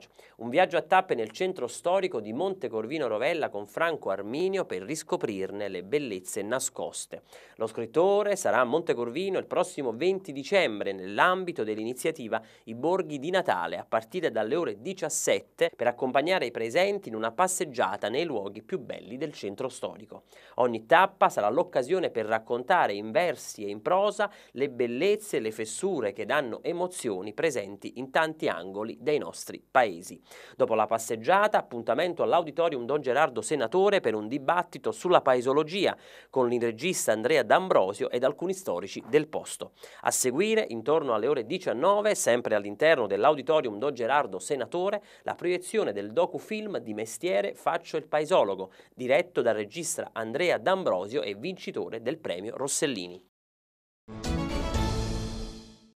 viaggio. Un viaggio a tappe nel centro storico di Monte Corvino Rovella con Franco Arminio per riscoprirne le bellezze nascoste. Lo scrittore sarà a Monte Corvino il prossimo 20 dicembre nell'ambito dell'iniziativa I Borghi di Natale a partire dalle ore 17 per accompagnare i presenti in una passeggiata nei luoghi più belli del centro storico. Ogni tappa sarà l'occasione per raccontare in versi e in prosa le bellezze e le fessure che danno emozioni presenti in tanti angoli dei nostri paesi paesi. Dopo la passeggiata, appuntamento all'auditorium Don Gerardo Senatore per un dibattito sulla paesologia con il regista Andrea D'Ambrosio ed alcuni storici del posto. A seguire, intorno alle ore 19, sempre all'interno dell'auditorium Don Gerardo Senatore, la proiezione del docufilm di mestiere Faccio il paesologo, diretto dal regista Andrea D'Ambrosio e vincitore del premio Rossellini.